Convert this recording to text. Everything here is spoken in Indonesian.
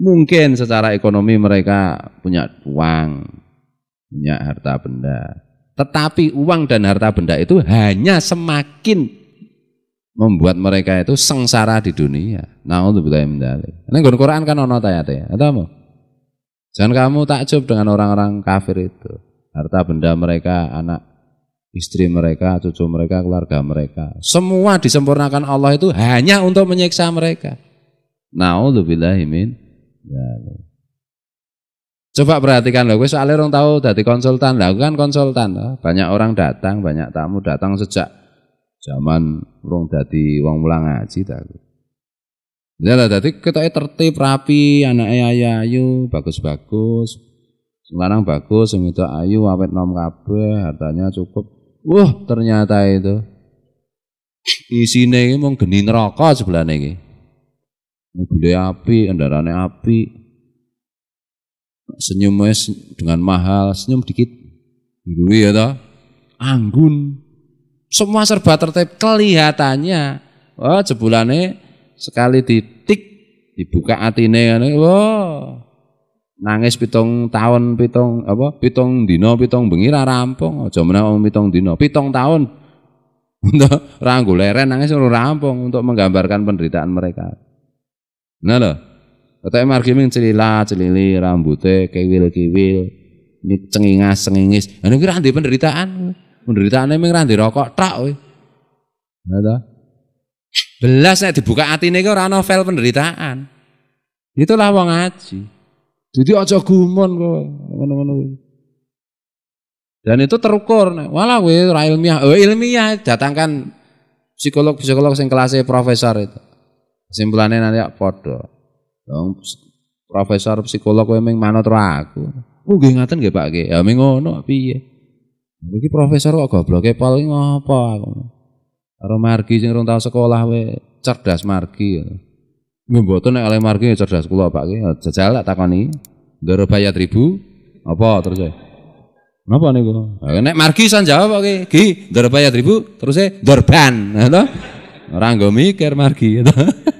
Mungkin secara ekonomi mereka punya uang, punya harta benda. Tetapi uang dan harta benda itu hanya semakin membuat mereka itu sengsara di dunia. Nah, untuk bila Ini Quran kan ono tayat ada mau? Jangan kamu takjub dengan orang-orang kafir itu. Harta benda mereka, anak istri mereka, cucu mereka, keluarga mereka. Semua disempurnakan Allah itu hanya untuk menyiksa mereka. Na'udzubillahimin Coba perhatikan loh, gue soalnya orang tahu dari konsultan lah, kan konsultan loh. Banyak orang datang, banyak tamu datang sejak zaman orang dari wong mulang ngaji tahu. Ya lah, jadi kita tertib rapi, anak ayah ayu, bagus-bagus, lanang bagus, yang itu ayu, awet nom kabeh, hartanya cukup. Wah, ternyata itu isine ini mung geni neraka sebelah ini mobilnya api, kendaraannya api, senyumnya dengan mahal, senyum dikit, dulu ya toh, anggun, semua serba tertib kelihatannya, wah oh, jebulannya sekali titik dibuka atine ngene, wah nangis pitung tahun pitung apa pitung dino pitung bengira rampung aja om pitung dino pitung tahun untuk ranggu leren nangis rampung untuk menggambarkan penderitaan mereka Nah lo, Ketoke margi ming celila, celili rambutnya kewil kewil, ini cengingas, cengingis. Ini kira nanti penderitaan. penderitaan. ini ming ra rokok tak. Woy. Nah lo. Belas nek dibuka hati ini kira novel penderitaan. Itulah wong ngaji. Jadi aja gumon kok. Dan itu terukur. Walah kowe ora ilmiah. Oh, ilmiah datangkan psikolog-psikolog sing kelasnya profesor itu. Kesimpulannya nanti ya podo. Dong profesor psikolog kowe ming manut ora aku. Oh nggih ngaten nggih Pak nggih. Ya ming ngono piye. Iki profesor kok gobloke pol ngopo aku. Karo margi sing rung tau sekolah we cerdas margi. Ya. Nggih mboten nek oleh margi ya cerdas kula Pak nggih. Ya, jajal tak takoni. Ndoro bayar ribu apa terus ya? Napa niku? Nek margi san jawab oke, ki ndor bayar ribu terus e dorban, ngono. Nah, ora nggo mikir margi gitu.